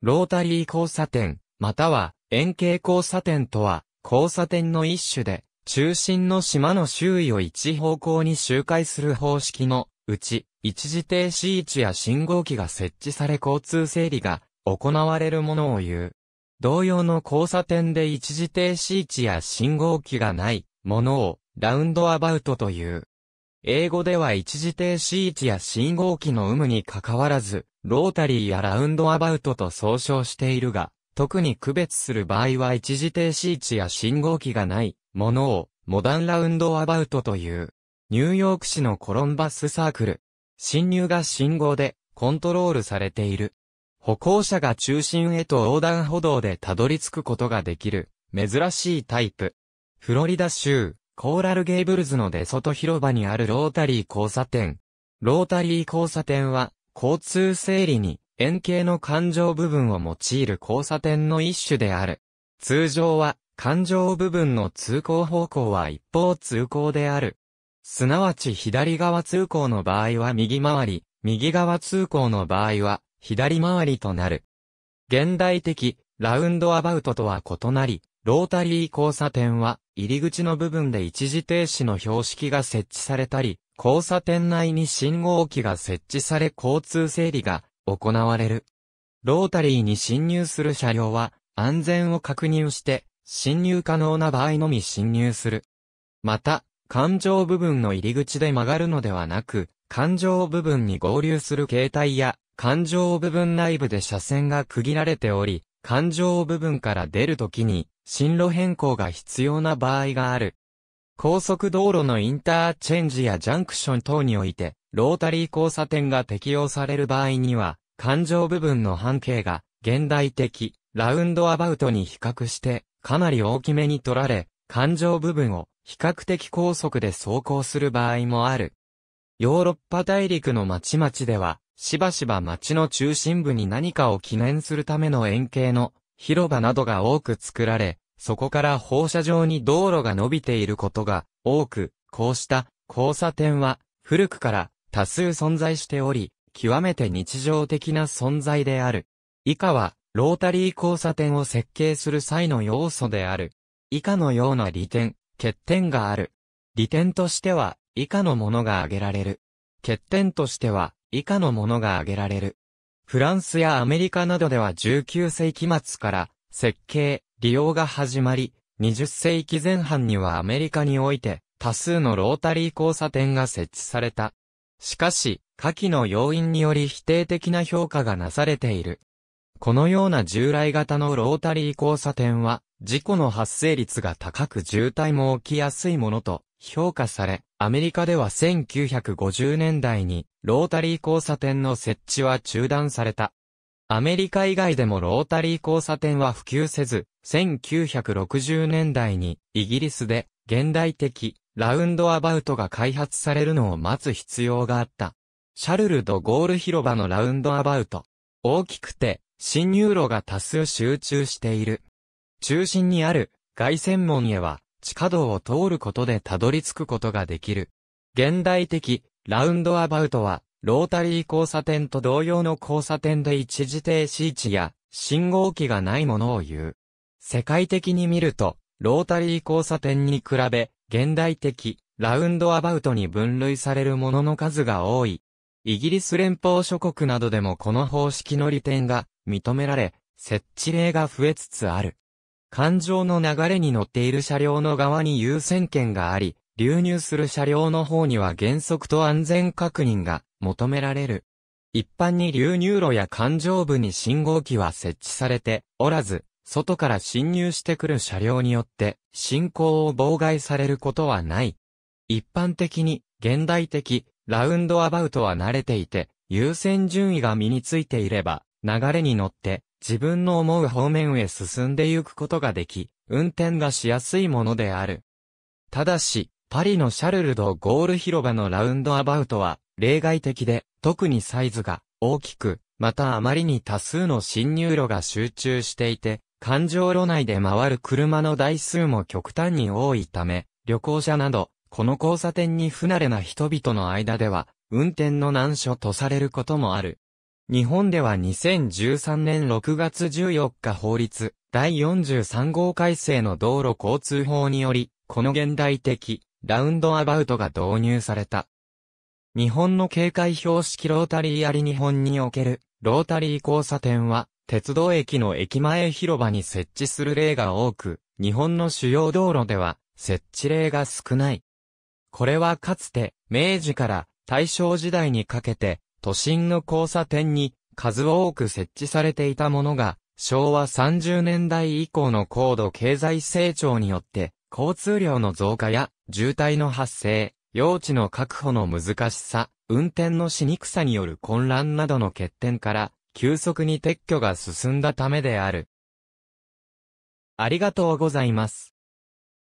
ロータリー交差点、または円形交差点とは、交差点の一種で、中心の島の周囲を一方向に周回する方式のうち、一時停止位置や信号機が設置され交通整理が行われるものを言う。同様の交差点で一時停止位置や信号機がないものをラウンドアバウトという。英語では一時停止位置や信号機の有無に関わらず、ロータリーやラウンドアバウトと総称しているが、特に区別する場合は一時停止位置や信号機がないものをモダンラウンドアバウトという。ニューヨーク市のコロンバスサークル。進入が信号でコントロールされている。歩行者が中心へと横断歩道でたどり着くことができる、珍しいタイプ。フロリダ州、コーラルゲイブルズのデソト広場にあるロータリー交差点。ロータリー交差点は、交通整理に円形の環状部分を用いる交差点の一種である。通常は環状部分の通行方向は一方通行である。すなわち左側通行の場合は右回り、右側通行の場合は左回りとなる。現代的ラウンドアバウトとは異なり、ロータリー交差点は入り口の部分で一時停止の標識が設置されたり、交差点内に信号機が設置され交通整理が行われる。ロータリーに侵入する車両は安全を確認して侵入可能な場合のみ侵入する。また、環状部分の入り口で曲がるのではなく、環状部分に合流する形態や、環状部分内部で車線が区切られており、環状部分から出るときに、進路変更が必要な場合がある。高速道路のインターチェンジやジャンクション等において、ロータリー交差点が適用される場合には、環状部分の半径が、現代的、ラウンドアバウトに比較して、かなり大きめに取られ、環状部分を、比較的高速で走行する場合もある。ヨーロッパ大陸の町々では、しばしば町の中心部に何かを記念するための円形の広場などが多く作られ、そこから放射状に道路が伸びていることが多く、こうした交差点は古くから多数存在しており、極めて日常的な存在である。以下は、ロータリー交差点を設計する際の要素である。以下のような利点、欠点がある。利点としては、以下のものが挙げられる。欠点としては、以下のものが挙げられる。フランスやアメリカなどでは19世紀末から、設計、利用が始まり、20世紀前半にはアメリカにおいて多数のロータリー交差点が設置された。しかし、下記の要因により否定的な評価がなされている。このような従来型のロータリー交差点は、事故の発生率が高く渋滞も起きやすいものと評価され、アメリカでは1950年代にロータリー交差点の設置は中断された。アメリカ以外でもロータリー交差点は普及せず、1960年代にイギリスで現代的ラウンドアバウトが開発されるのを待つ必要があった。シャルルド・ゴール広場のラウンドアバウト。大きくて新入路が多数集中している。中心にある外線門へは地下道を通ることでたどり着くことができる。現代的ラウンドアバウトはロータリー交差点と同様の交差点で一時停止位置や信号機がないものを言う。世界的に見ると、ロータリー交差点に比べ、現代的、ラウンドアバウトに分類されるものの数が多い。イギリス連邦諸国などでもこの方式の利点が認められ、設置例が増えつつある。感情の流れに乗っている車両の側に優先権があり、流入する車両の方には原則と安全確認が求められる。一般に流入路や環状部に信号機は設置されておらず、外から侵入してくる車両によって進行を妨害されることはない。一般的に現代的ラウンドアバウトは慣れていて、優先順位が身についていれば、流れに乗って自分の思う方面へ進んでゆくことができ、運転がしやすいものである。ただし、パリのシャルルドゴール広場のラウンドアバウトは例外的で、特にサイズが大きく、またあまりに多数の進入路が集中していて、環状路内で回る車の台数も極端に多いため、旅行者など、この交差点に不慣れな人々の間では、運転の難所とされることもある。日本では2013年6月14日法律第43号改正の道路交通法により、この現代的、ラウンドアバウトが導入された。日本の警戒標識ロータリーあり日本におけるロータリー交差点は鉄道駅の駅前広場に設置する例が多く、日本の主要道路では設置例が少ない。これはかつて明治から大正時代にかけて都心の交差点に数多く設置されていたものが昭和30年代以降の高度経済成長によって交通量の増加や渋滞の発生、用地の確保の難しさ、運転のしにくさによる混乱などの欠点から、急速に撤去が進んだためである。ありがとうございます。